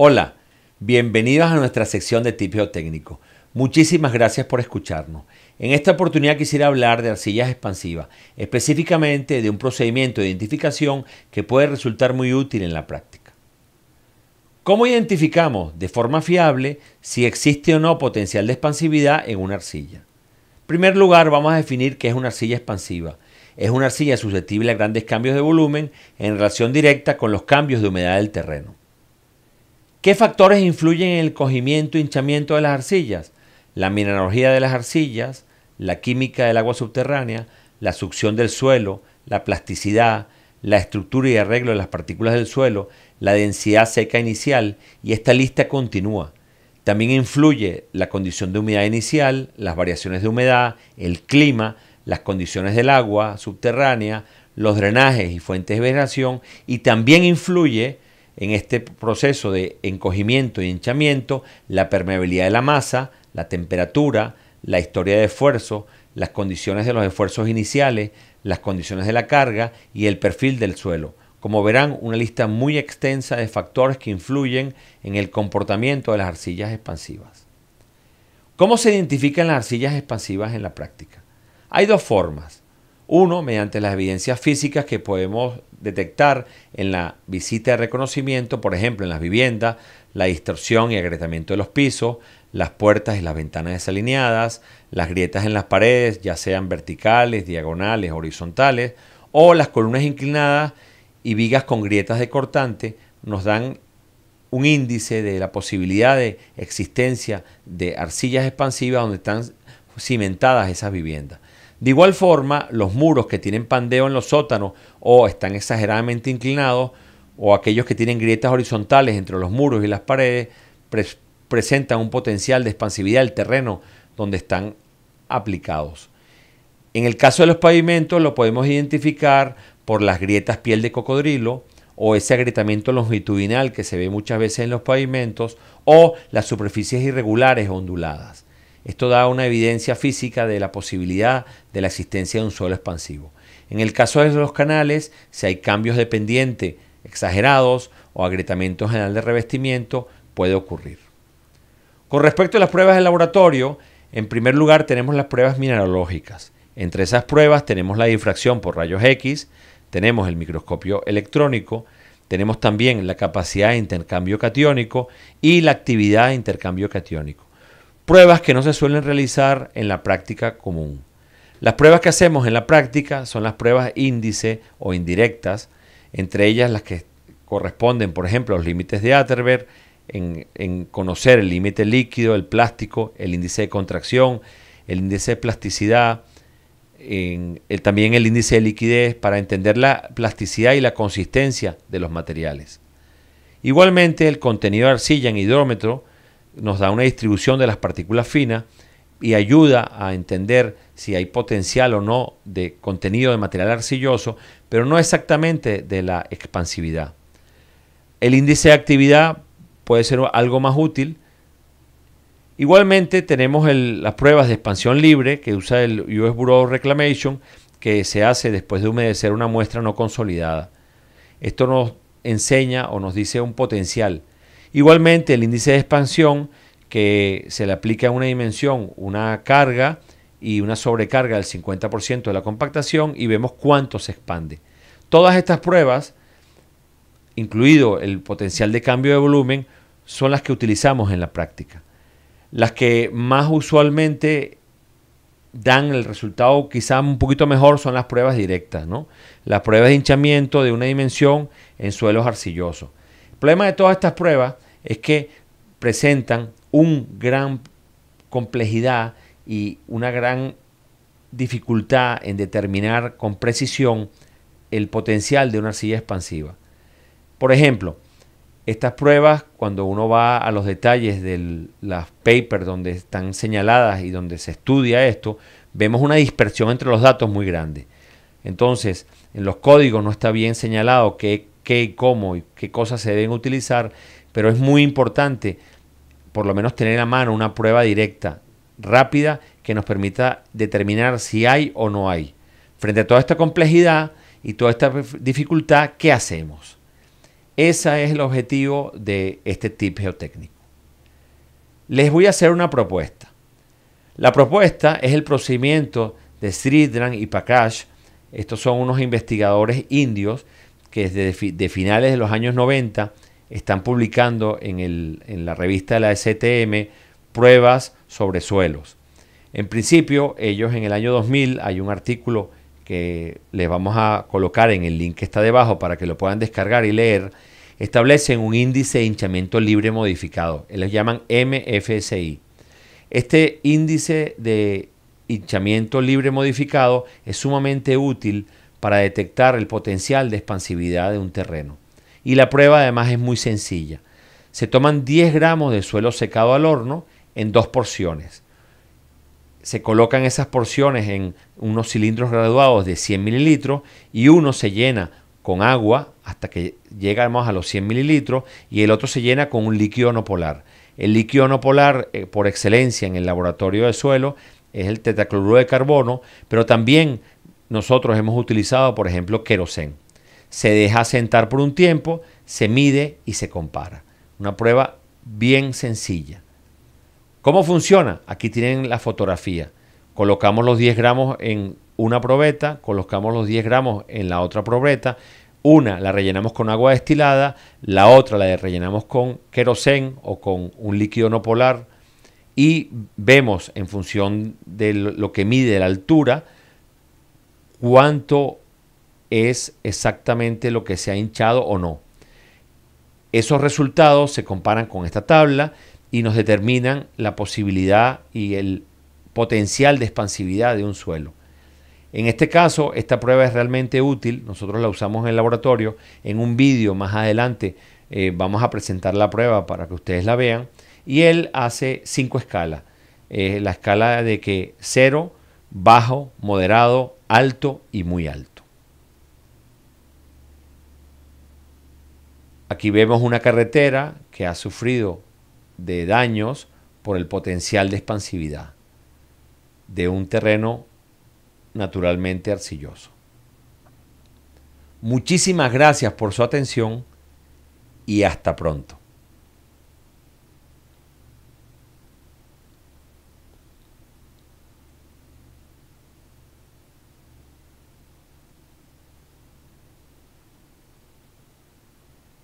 Hola, bienvenidos a nuestra sección de Tipio técnico. Muchísimas gracias por escucharnos. En esta oportunidad quisiera hablar de arcillas expansivas, específicamente de un procedimiento de identificación que puede resultar muy útil en la práctica. ¿Cómo identificamos de forma fiable si existe o no potencial de expansividad en una arcilla? En primer lugar, vamos a definir qué es una arcilla expansiva. Es una arcilla susceptible a grandes cambios de volumen en relación directa con los cambios de humedad del terreno. ¿Qué factores influyen en el cogimiento e hinchamiento de las arcillas? La mineralogía de las arcillas, la química del agua subterránea, la succión del suelo, la plasticidad, la estructura y arreglo de las partículas del suelo, la densidad seca inicial y esta lista continúa. También influye la condición de humedad inicial, las variaciones de humedad, el clima, las condiciones del agua subterránea, los drenajes y fuentes de vegetación y también influye en este proceso de encogimiento y hinchamiento la permeabilidad de la masa, la temperatura, la historia de esfuerzo, las condiciones de los esfuerzos iniciales, las condiciones de la carga y el perfil del suelo. Como verán, una lista muy extensa de factores que influyen en el comportamiento de las arcillas expansivas. ¿Cómo se identifican las arcillas expansivas en la práctica? Hay dos formas. Uno, mediante las evidencias físicas que podemos detectar en la visita de reconocimiento, por ejemplo, en las viviendas, la distorsión y agrietamiento de los pisos, las puertas y las ventanas desalineadas, las grietas en las paredes, ya sean verticales, diagonales, horizontales, o las columnas inclinadas y vigas con grietas de cortante, nos dan un índice de la posibilidad de existencia de arcillas expansivas donde están cimentadas esas viviendas. De igual forma, los muros que tienen pandeo en los sótanos o están exageradamente inclinados o aquellos que tienen grietas horizontales entre los muros y las paredes presentan un potencial de expansividad del terreno donde están aplicados. En el caso de los pavimentos lo podemos identificar por las grietas piel de cocodrilo o ese agrietamiento longitudinal que se ve muchas veces en los pavimentos o las superficies irregulares onduladas. Esto da una evidencia física de la posibilidad de la existencia de un suelo expansivo. En el caso de los canales, si hay cambios de pendiente exagerados o agrietamiento general de revestimiento, puede ocurrir. Con respecto a las pruebas de laboratorio, en primer lugar tenemos las pruebas mineralógicas. Entre esas pruebas tenemos la difracción por rayos X, tenemos el microscopio electrónico, tenemos también la capacidad de intercambio catiónico y la actividad de intercambio catiónico. Pruebas que no se suelen realizar en la práctica común. Las pruebas que hacemos en la práctica son las pruebas índice o indirectas, entre ellas las que corresponden, por ejemplo, a los límites de Atterberg, en, conocer el límite líquido, el plástico, el índice de contracción, el índice de plasticidad, también el índice de liquidez para entender la plasticidad y la consistencia de los materiales. Igualmente, el contenido de arcilla en hidrómetro nos da una distribución de las partículas finas y ayuda a entender si hay potencial o no de contenido de material arcilloso, pero no exactamente de la expansividad. El índice de actividad puede ser algo más útil. Igualmente tenemos las pruebas de expansión libre que usa el US Bureau of Reclamation que se hace después de humedecer una muestra no consolidada. Esto nos enseña o nos dice un potencial. Igualmente el índice de expansión que se le aplica a una dimensión una carga y una sobrecarga del 50% de la compactación y vemos cuánto se expande. Todas estas pruebas, incluido el potencial de cambio de volumen, son las que utilizamos en la práctica. Las que más usualmente dan el resultado quizá un poquito mejor son las pruebas directas, ¿no? Las pruebas de hinchamiento de una dimensión en suelos arcillosos. El problema de todas estas pruebas es que presentan una gran complejidad y una gran dificultad en determinar con precisión el potencial de una arcilla expansiva. Por ejemplo, estas pruebas, cuando uno va a los detalles de las papers donde están señaladas y donde se estudia esto, vemos una dispersión entre los datos muy grande. Entonces, en los códigos no está bien señalado qué, qué, cómo y qué cosas se deben utilizar pero es muy importante por lo menos tener a mano una prueba directa, rápida, que nos permita determinar si hay o no hay. Frente a toda esta complejidad y toda esta dificultad, ¿qué hacemos? Ese es el objetivo de este tip geotécnico. Les voy a hacer una propuesta. La propuesta es el procedimiento de Sridran y Pakash. Estos son unos investigadores indios que desde finales de los años 90 están publicando en, la revista de la STM pruebas sobre suelos. En principio, ellos en el año 2000 hay un artículo que les vamos a colocar en el link que está debajo para que lo puedan descargar y leer, establecen un índice de hinchamiento libre modificado. Ellos llaman MFSI. Este índice de hinchamiento libre modificado es sumamente útil para detectar el potencial de expansividad de un terreno. Y la prueba además es muy sencilla. Se toman 10 gramos de suelo secado al horno en dos porciones. Se colocan esas porciones en unos cilindros graduados de 100 mililitros y uno se llena con agua hasta que llegamos a los 100 mililitros y el otro se llena con un líquido no polar. El líquido no polar eh, por excelencia en el laboratorio de suelo es el tetracloruro de carbono, pero también nosotros hemos utilizado, por ejemplo, queroseno se deja sentar por un tiempo, se mide y se compara. Una prueba bien sencilla. ¿Cómo funciona? Aquí tienen la fotografía. Colocamos los 10 gramos en una probeta, colocamos los 10 gramos en la otra probeta, una la rellenamos con agua destilada, la otra la rellenamos con querosén o con un líquido no polar y vemos en función de lo que mide la altura cuánto es exactamente lo que se ha hinchado o no. Esos resultados se comparan con esta tabla y nos determinan la posibilidad y el potencial de expansividad de un suelo. En este caso, esta prueba es realmente útil. Nosotros la usamos en el laboratorio. En un vídeo más adelante eh, vamos a presentar la prueba para que ustedes la vean. Y él hace cinco escalas. Eh, la escala de que cero, bajo, moderado, alto y muy alto. Aquí vemos una carretera que ha sufrido de daños por el potencial de expansividad de un terreno naturalmente arcilloso. Muchísimas gracias por su atención y hasta pronto.